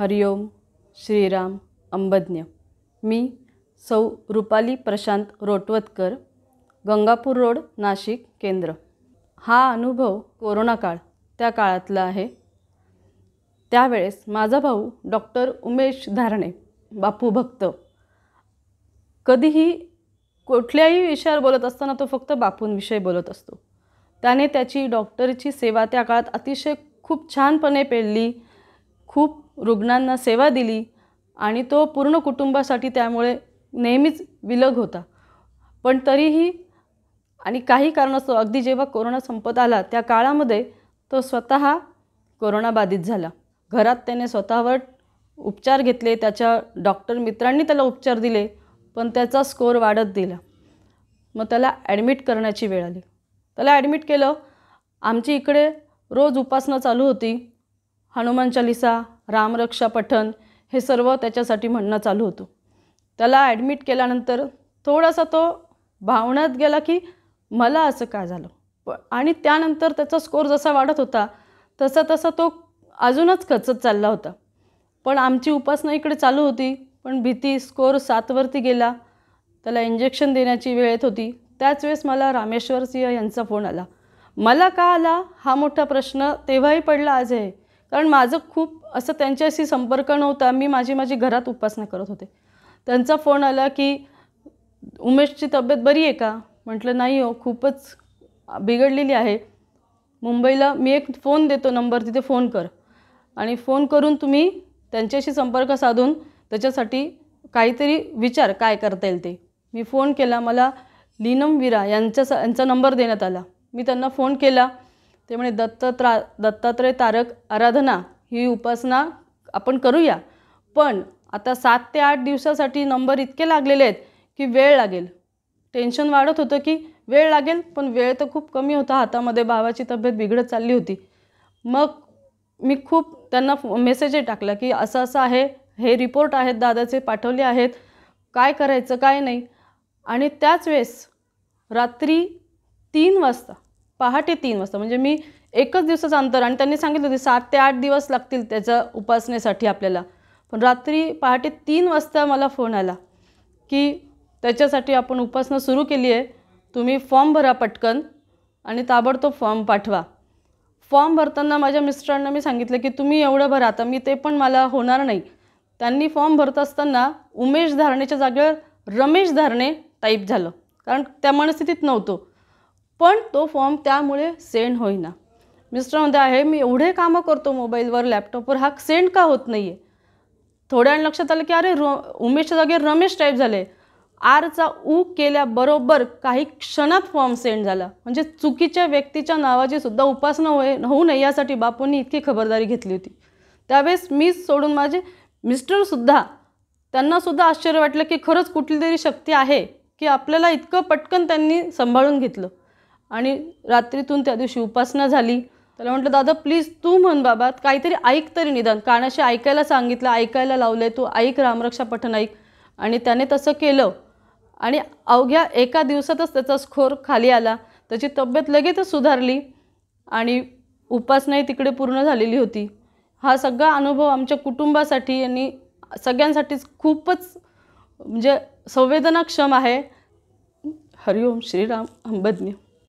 हरिओम श्रीराम अंबज्ञ मी सौ रुपाली प्रशांत रोटवतकर गंगापूर रोड नाशिक केंद्र हा अनुभव कोरोना काळ त्या काळातला आहे त्यावेळेस माझा भाऊ डॉक्टर उमेश धारणे बापू भक्त कधीही कुठल्याही विषयावर बोलत असताना तो फक्त बापूंविषयी बोलत असतो त्याने त्याची डॉक्टरची सेवा त्या काळात अतिशय खूप छानपणे पेलली खूप रुग्णांना सेवा दिली आणि तो पूर्ण कुटुंबासाठी त्यामुळे नेहमीच विलग होता पण तरीही आणि काही कारणास्तव अगदी जेव्हा कोरोना संपत आला त्या काळामध्ये तो स्वतः कोरोनाबाधित झाला घरात त्याने स्वतःवर उपचार घेतले त्याच्या डॉक्टर मित्रांनी त्याला उपचार दिले पण त्याचा स्कोअर वाढत दिला मग त्याला ॲडमिट करण्याची वेळ आली त्याला ॲडमिट केलं आमची इकडे रोज उपासना चालू होती हनुमान चालिसा रामरक्षा पठन हे सर्व त्याच्यासाठी म्हणणं चालू होतं त्याला ॲडमिट केल्यानंतर थोडासा तो भावनात गेला की मला असं काय झालं प आणि त्यानंतर त्याचा स्कोर जसा वाढत होता तसा तसा तो अजूनच खचत चालला होता पण आमची उपासना इकडे चालू होती पण भीती स्कोर सातवरती गेला त्याला इंजेक्शन देण्याची वेळ येत होती त्याच वेळेस मला रामेश्वर सिंह यांचा फोन आला मला का आला हा मोठा प्रश्न तेव्हाही पडला आज आहे कारण माझं खूप असं त्यांच्याशी संपर्क नव्हता मी माझी माझी घरात उपासना करत होते त्यांचा फोन आला की उमेशची तब्येत बरी आहे का म्हटलं नाही हो खूपच बिघडलेली आहे मुंबईला मी एक फोन देतो नंबर तिथे फोन कर आणि फोन करून तुम्ही त्यांच्याशी संपर्क साधून त्याच्यासाठी काहीतरी विचार काय करता येईल ते मी फोन केला मला लीनम विरा यांचा यांचा नंबर देण्यात आला मी त्यांना फोन केला ते म्हणे दत्त दत्तात्रय तारक आराधना ही उपासना आपण करूया पण आता सात ते आठ दिवसासाठी नंबर इतके लागलेले आहेत की वेळ लागेल टेन्शन वाढत होतं की वेळ लागेल पण वेळ तर खूप कमी होता हातामध्ये भावाची तब्येत बिघडत चालली होती मग मी खूप त्यांना मेसेजही टाकला की असं असं आहे हे रिपोर्ट आहेत दादाचे पाठवले आहेत काय करायचं काय नाही आणि त्याच वेळेस रात्री तीन वाजता पहाटे तीन वाजता म्हणजे मी एकच दिवसाचं अंतर आणि त्यांनी सांगितलं होतं सात ते आठ दिवस लागतील त्याच्या उपासनेसाठी आपल्याला पण रात्री पहाटे तीन वाजता मला फोन आला की त्याच्यासाठी आपण उपासना सुरू केली आहे तुम्ही फॉर्म भरा पटकन आणि ताबडतोब फॉर्म पाठवा फॉर्म भरताना माझ्या मिस्टरांना मी सांगितलं की तुम्ही एवढं भरा आता मी ते पण मला होणार नाही त्यांनी फॉर्म भरत असताना उमेश धारणेच्या जागेवर रमेश धारणे टाईप झालं कारण त्या मनस्थितीत नव्हतो पण तो फॉर्म त्यामुळे सेंड होईना मिस्टर आहे मी एवढे कामं करतो मोबाईलवर लॅपटॉपवर हा सेंड का होत नाही आहे थोड्या लक्षात आलं की अरे र उमेशच्या जागी रमेश टाईप झाले आरचा ऊ केल्याबरोबर काही क्षणात फॉर्म सेंड झाला म्हणजे चुकीच्या व्यक्तीच्या नावाची सुद्धा उपासना होय होऊ नये यासाठी बापूंनी इतकी खबरदारी घेतली होती त्यावेळेस मी सोडून माझे मिस्टरसुद्धा त्यांनासुद्धा आश्चर्य वाटलं की खरंच कुठली तरी शक्ती आहे की आपल्याला इतकं पटकन त्यांनी सांभाळून घेतलं आणि रात्रीतून त्या दिवशी उपासना झाली त्याला म्हटलं दादा प्लीज तू म्हण बाबा काहीतरी ऐक तरी निदान कानाशी ऐकायला सांगितलं ऐकायला लावलं आहे तू ऐक रामरक्षा पठण ऐक आणि त्याने तसं केलं आणि अवघ्या एका दिवसातच त्याचा स्खोर खाली आला त्याची तब्येत लगेच सुधारली आणि उपासनाही तिकडे पूर्ण झालेली होती हा सगळा अनुभव आमच्या कुटुंबासाठी आणि सगळ्यांसाठीच खूपच म्हणजे संवेदनाक्षम आहे हरिओम श्रीराम अंबज्ञ